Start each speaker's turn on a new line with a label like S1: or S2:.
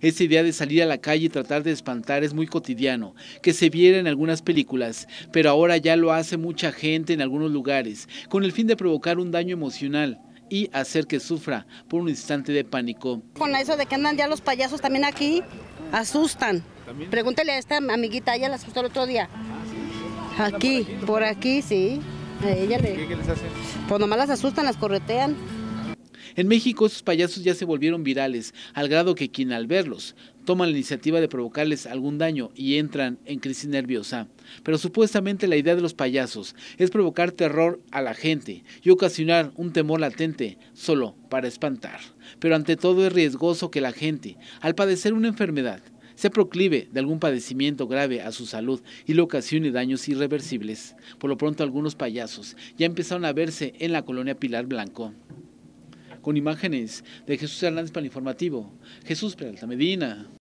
S1: Esa idea de salir a la calle y tratar de espantar es muy cotidiano, que se viera en algunas películas, pero ahora ya lo hace mucha gente en algunos lugares, con el fin de provocar un daño emocional y hacer que sufra por un instante de pánico.
S2: Con eso de que andan ya los payasos también aquí, asustan. Pregúntele a esta amiguita, ella la asustó el otro día. Aquí, por aquí, sí. A ella ¿Qué, les hace? Pues nomás las asustan, las corretean.
S1: En México esos payasos ya se volvieron virales, al grado que quien al verlos toma la iniciativa de provocarles algún daño y entran en crisis nerviosa. Pero supuestamente la idea de los payasos es provocar terror a la gente y ocasionar un temor latente solo para espantar. Pero ante todo es riesgoso que la gente, al padecer una enfermedad, se proclive de algún padecimiento grave a su salud y le ocasione daños irreversibles. Por lo pronto algunos payasos ya empezaron a verse en la colonia Pilar Blanco con imágenes de Jesús Hernández para el informativo. Jesús Peralta Medina.